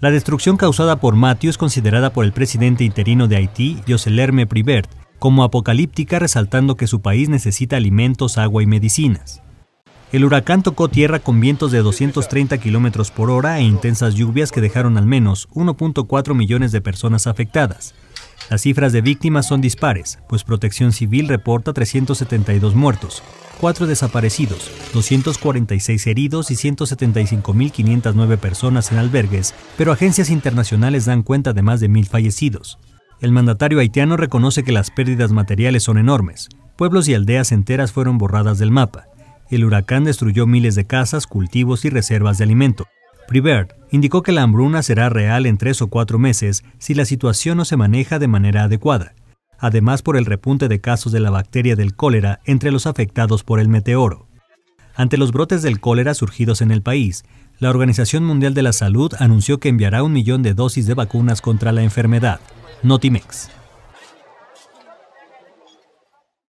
La destrucción causada por Matthew es considerada por el presidente interino de Haití, Yoselerme Privert, como apocalíptica, resaltando que su país necesita alimentos, agua y medicinas. El huracán tocó tierra con vientos de 230 kilómetros por hora e intensas lluvias que dejaron al menos 1.4 millones de personas afectadas. Las cifras de víctimas son dispares, pues Protección Civil reporta 372 muertos, cuatro desaparecidos, 246 heridos y 175.509 personas en albergues, pero agencias internacionales dan cuenta de más de 1.000 fallecidos. El mandatario haitiano reconoce que las pérdidas materiales son enormes. Pueblos y aldeas enteras fueron borradas del mapa. El huracán destruyó miles de casas, cultivos y reservas de alimento. Privert indicó que la hambruna será real en tres o cuatro meses si la situación no se maneja de manera adecuada además por el repunte de casos de la bacteria del cólera entre los afectados por el meteoro. Ante los brotes del cólera surgidos en el país, la Organización Mundial de la Salud anunció que enviará un millón de dosis de vacunas contra la enfermedad. Notimex.